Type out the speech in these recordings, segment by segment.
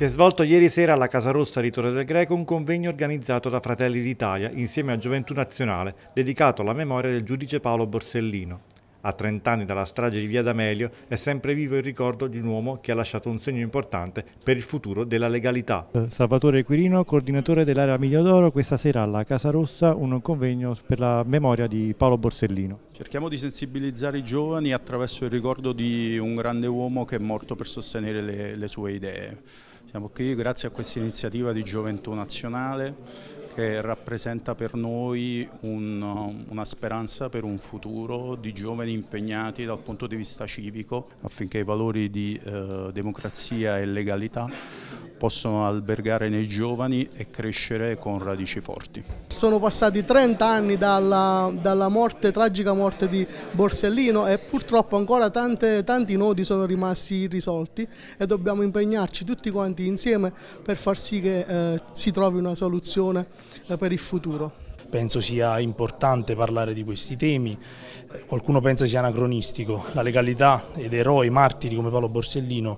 Si è svolto ieri sera alla Casa Rossa di Torre del Greco un convegno organizzato da Fratelli d'Italia insieme a Gioventù Nazionale dedicato alla memoria del giudice Paolo Borsellino. A 30 anni dalla strage di Via D'Amelio è sempre vivo il ricordo di un uomo che ha lasciato un segno importante per il futuro della legalità. Eh, Salvatore Quirino, coordinatore dell'area Migliodoro, questa sera alla Casa Rossa un convegno per la memoria di Paolo Borsellino. Cerchiamo di sensibilizzare i giovani attraverso il ricordo di un grande uomo che è morto per sostenere le, le sue idee. Siamo qui grazie a questa iniziativa di Gioventù Nazionale che rappresenta per noi un, una speranza per un futuro di giovani impegnati dal punto di vista civico affinché i valori di eh, democrazia e legalità possono albergare nei giovani e crescere con radici forti. Sono passati 30 anni dalla, dalla morte, tragica morte di Borsellino e purtroppo ancora tante, tanti nodi sono rimasti irrisolti e dobbiamo impegnarci tutti quanti insieme per far sì che eh, si trovi una soluzione eh, per il futuro penso sia importante parlare di questi temi, qualcuno pensa sia anacronistico, la legalità ed eroi, martiri come Paolo Borsellino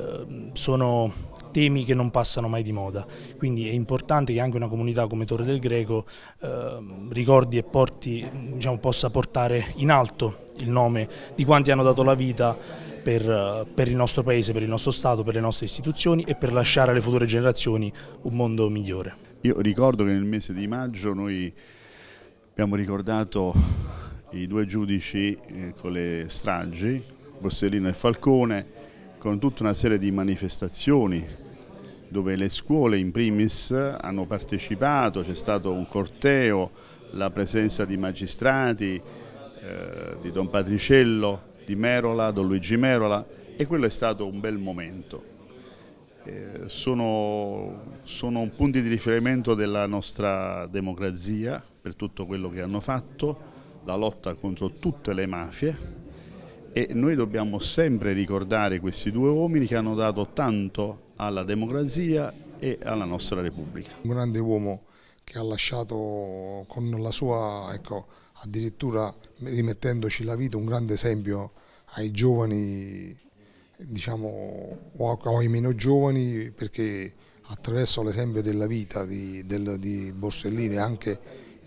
Ehm, sono temi che non passano mai di moda, quindi è importante che anche una comunità come Torre del Greco eh, ricordi e porti, diciamo, possa portare in alto il nome di quanti hanno dato la vita per, per, il nostro paese, per il nostro Stato, per le nostre istituzioni e per lasciare alle future generazioni un mondo migliore. Io ricordo che nel mese di maggio noi abbiamo ricordato i due giudici eh, con le stragi, Borsellino e Falcone, con tutta una serie di manifestazioni dove le scuole in primis hanno partecipato, c'è stato un corteo, la presenza di magistrati, eh, di Don Patriciello, di Merola, Don Luigi Merola e quello è stato un bel momento. Eh, sono, sono punti di riferimento della nostra democrazia per tutto quello che hanno fatto, la lotta contro tutte le mafie, e noi dobbiamo sempre ricordare questi due uomini che hanno dato tanto alla democrazia e alla nostra Repubblica. Un grande uomo che ha lasciato con la sua, ecco, addirittura rimettendoci la vita, un grande esempio ai giovani diciamo, o ai meno giovani perché attraverso l'esempio della vita di, del, di Borsellino e anche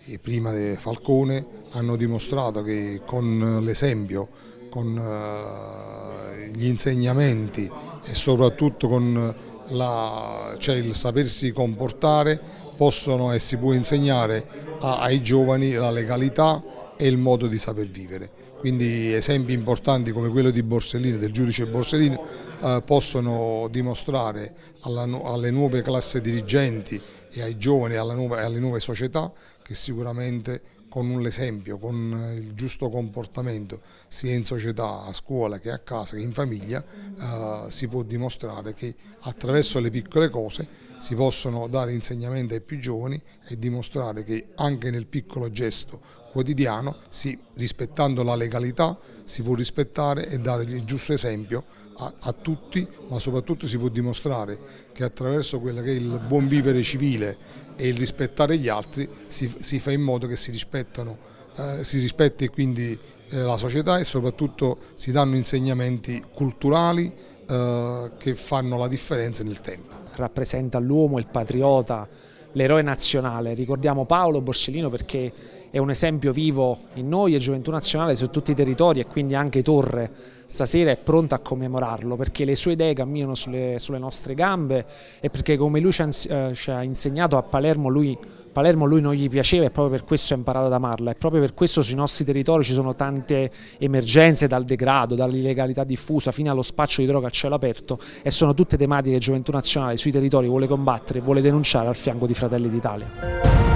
eh, prima di Falcone hanno dimostrato che con l'esempio con eh, gli insegnamenti e soprattutto con la, cioè il sapersi comportare possono e si può insegnare ai giovani la legalità e il modo di saper vivere. Quindi esempi importanti come quello di Borsellino, del giudice Borsellino, eh, possono dimostrare alle nuove classi dirigenti e ai giovani e alle nuove società che sicuramente con l'esempio, con eh, il giusto comportamento, sia in società, a scuola che a casa che in famiglia, eh, si può dimostrare che attraverso le piccole cose si possono dare insegnamenti ai più giovani e dimostrare che anche nel piccolo gesto quotidiano, si, rispettando la legalità, si può rispettare e dare il giusto esempio a, a tutti, ma soprattutto si può dimostrare che attraverso quello che è il buon vivere civile e il rispettare gli altri si, si fa in modo che si, eh, si rispetti quindi eh, la società e soprattutto si danno insegnamenti culturali eh, che fanno la differenza nel tempo. Rappresenta l'uomo, il patriota, l'eroe nazionale. Ricordiamo Paolo Borsellino perché è un esempio vivo in noi e Gioventù Nazionale su tutti i territori e quindi anche Torre stasera è pronta a commemorarlo perché le sue idee camminano sulle, sulle nostre gambe e perché come lui ci ha, eh, ci ha insegnato a Palermo lui, Palermo lui non gli piaceva e proprio per questo ha imparato ad amarla e proprio per questo sui nostri territori ci sono tante emergenze dal degrado, dall'illegalità diffusa fino allo spaccio di droga a cielo aperto e sono tutte tematiche che Gioventù Nazionale sui territori vuole combattere, vuole denunciare al fianco di Fratelli d'Italia.